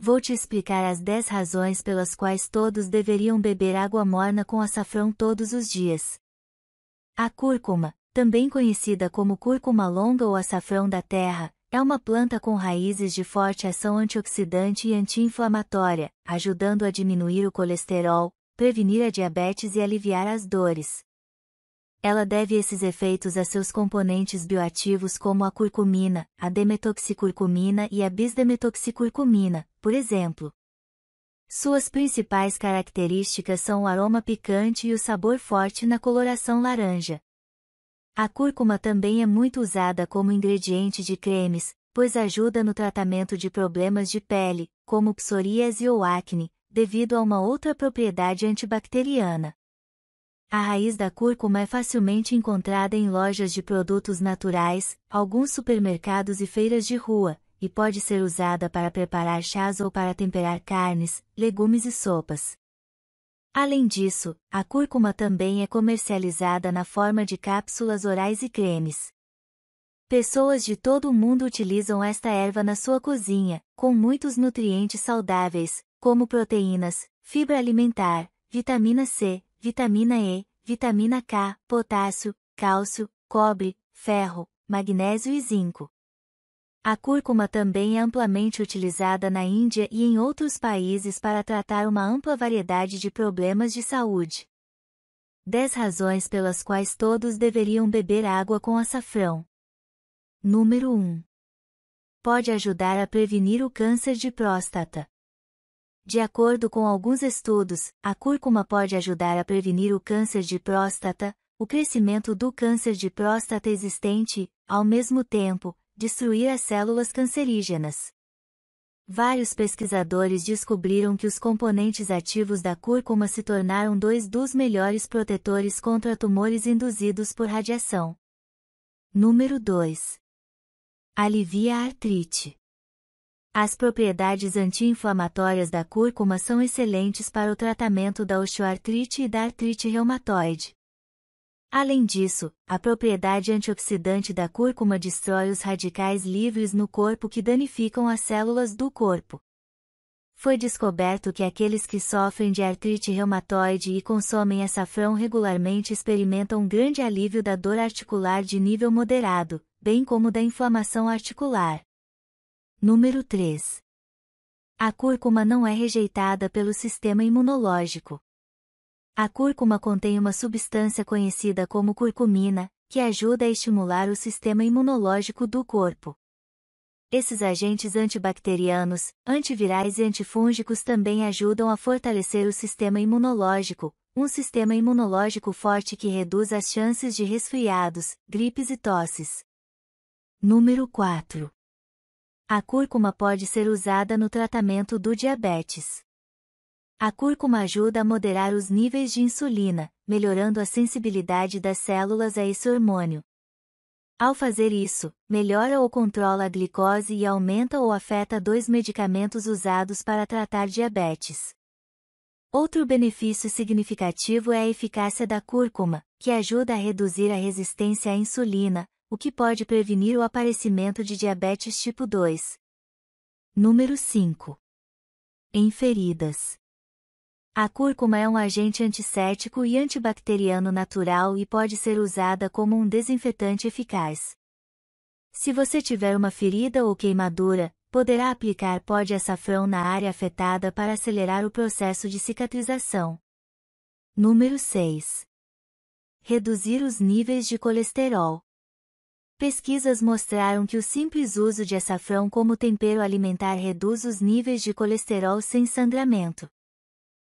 Vou te explicar as 10 razões pelas quais todos deveriam beber água morna com açafrão todos os dias. A cúrcuma, também conhecida como cúrcuma longa ou açafrão da terra, é uma planta com raízes de forte ação antioxidante e anti-inflamatória, ajudando a diminuir o colesterol, prevenir a diabetes e aliviar as dores. Ela deve esses efeitos a seus componentes bioativos como a curcumina, a demetoxicurcumina e a bisdemetoxicurcumina, por exemplo. Suas principais características são o aroma picante e o sabor forte na coloração laranja. A cúrcuma também é muito usada como ingrediente de cremes, pois ajuda no tratamento de problemas de pele, como psoríase ou acne, devido a uma outra propriedade antibacteriana. A raiz da cúrcuma é facilmente encontrada em lojas de produtos naturais, alguns supermercados e feiras de rua, e pode ser usada para preparar chás ou para temperar carnes, legumes e sopas. Além disso, a cúrcuma também é comercializada na forma de cápsulas orais e cremes. Pessoas de todo o mundo utilizam esta erva na sua cozinha, com muitos nutrientes saudáveis, como proteínas, fibra alimentar, vitamina C, vitamina E, vitamina K, potássio, cálcio, cobre, ferro, magnésio e zinco. A cúrcuma também é amplamente utilizada na Índia e em outros países para tratar uma ampla variedade de problemas de saúde. 10 razões pelas quais todos deveriam beber água com açafrão. Número 1. Pode ajudar a prevenir o câncer de próstata. De acordo com alguns estudos, a cúrcuma pode ajudar a prevenir o câncer de próstata, o crescimento do câncer de próstata existente, ao mesmo tempo, destruir as células cancerígenas. Vários pesquisadores descobriram que os componentes ativos da cúrcuma se tornaram dois dos melhores protetores contra tumores induzidos por radiação. Número 2. Alivia a artrite. As propriedades anti-inflamatórias da cúrcuma são excelentes para o tratamento da osteoartrite e da artrite reumatoide. Além disso, a propriedade antioxidante da cúrcuma destrói os radicais livres no corpo que danificam as células do corpo. Foi descoberto que aqueles que sofrem de artrite reumatoide e consomem açafrão regularmente experimentam um grande alívio da dor articular de nível moderado, bem como da inflamação articular. Número 3. A cúrcuma não é rejeitada pelo sistema imunológico. A cúrcuma contém uma substância conhecida como curcumina, que ajuda a estimular o sistema imunológico do corpo. Esses agentes antibacterianos, antivirais e antifúngicos também ajudam a fortalecer o sistema imunológico, um sistema imunológico forte que reduz as chances de resfriados, gripes e tosses. Número 4. A cúrcuma pode ser usada no tratamento do diabetes. A cúrcuma ajuda a moderar os níveis de insulina, melhorando a sensibilidade das células a esse hormônio. Ao fazer isso, melhora ou controla a glicose e aumenta ou afeta dois medicamentos usados para tratar diabetes. Outro benefício significativo é a eficácia da cúrcuma, que ajuda a reduzir a resistência à insulina, o que pode prevenir o aparecimento de diabetes tipo 2. Número 5. Em feridas. A cúrcuma é um agente antisséptico e antibacteriano natural e pode ser usada como um desinfetante eficaz. Se você tiver uma ferida ou queimadura, poderá aplicar pó de açafrão na área afetada para acelerar o processo de cicatrização. Número 6. Reduzir os níveis de colesterol. Pesquisas mostraram que o simples uso de açafrão como tempero alimentar reduz os níveis de colesterol sem sangramento.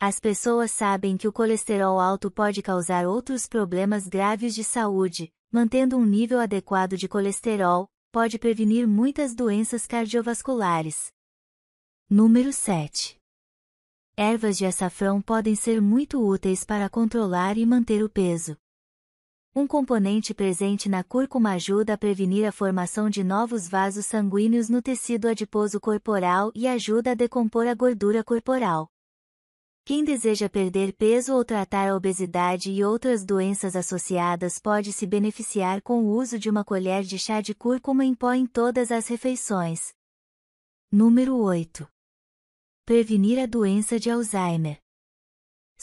As pessoas sabem que o colesterol alto pode causar outros problemas graves de saúde, mantendo um nível adequado de colesterol, pode prevenir muitas doenças cardiovasculares. Número 7. Ervas de açafrão podem ser muito úteis para controlar e manter o peso. Um componente presente na cúrcuma ajuda a prevenir a formação de novos vasos sanguíneos no tecido adiposo corporal e ajuda a decompor a gordura corporal. Quem deseja perder peso ou tratar a obesidade e outras doenças associadas pode se beneficiar com o uso de uma colher de chá de cúrcuma em pó em todas as refeições. Número 8. Prevenir a doença de Alzheimer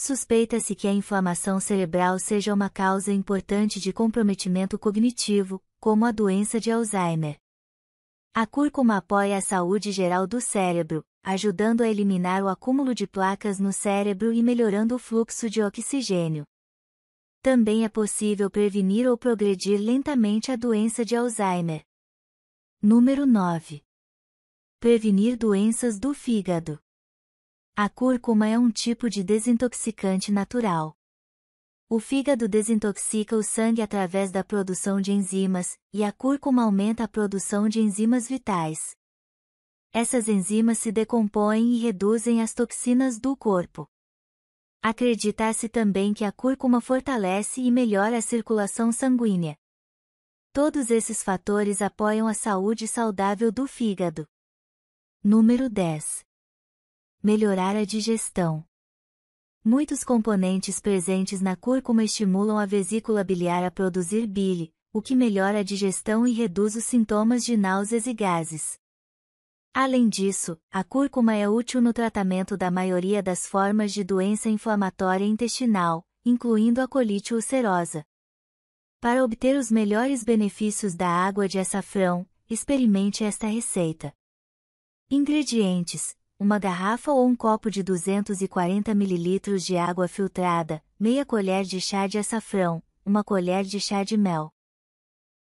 suspeita-se que a inflamação cerebral seja uma causa importante de comprometimento cognitivo, como a doença de Alzheimer. A cúrcuma apoia a saúde geral do cérebro, ajudando a eliminar o acúmulo de placas no cérebro e melhorando o fluxo de oxigênio. Também é possível prevenir ou progredir lentamente a doença de Alzheimer. Número 9. Prevenir doenças do fígado. A cúrcuma é um tipo de desintoxicante natural. O fígado desintoxica o sangue através da produção de enzimas, e a cúrcuma aumenta a produção de enzimas vitais. Essas enzimas se decompõem e reduzem as toxinas do corpo. acredita se também que a cúrcuma fortalece e melhora a circulação sanguínea. Todos esses fatores apoiam a saúde saudável do fígado. Número 10 melhorar a digestão. Muitos componentes presentes na cúrcuma estimulam a vesícula biliar a produzir bile, o que melhora a digestão e reduz os sintomas de náuseas e gases. Além disso, a cúrcuma é útil no tratamento da maioria das formas de doença inflamatória intestinal, incluindo a colite ulcerosa. Para obter os melhores benefícios da água de açafrão, experimente esta receita. Ingredientes: uma garrafa ou um copo de 240 ml de água filtrada, meia colher de chá de açafrão, uma colher de chá de mel.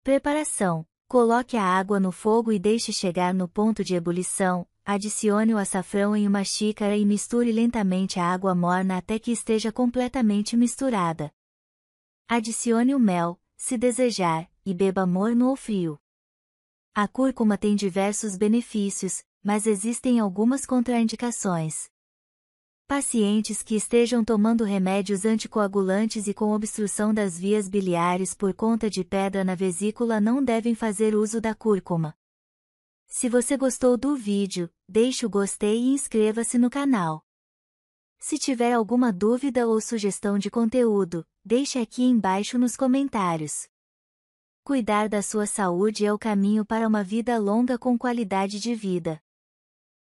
Preparação: Coloque a água no fogo e deixe chegar no ponto de ebulição. Adicione o açafrão em uma xícara e misture lentamente a água morna até que esteja completamente misturada. Adicione o mel, se desejar, e beba morno ou frio. A cúrcuma tem diversos benefícios, mas existem algumas contraindicações. Pacientes que estejam tomando remédios anticoagulantes e com obstrução das vias biliares por conta de pedra na vesícula não devem fazer uso da cúrcuma. Se você gostou do vídeo, deixe o gostei e inscreva-se no canal. Se tiver alguma dúvida ou sugestão de conteúdo, deixe aqui embaixo nos comentários. Cuidar da sua saúde é o caminho para uma vida longa com qualidade de vida.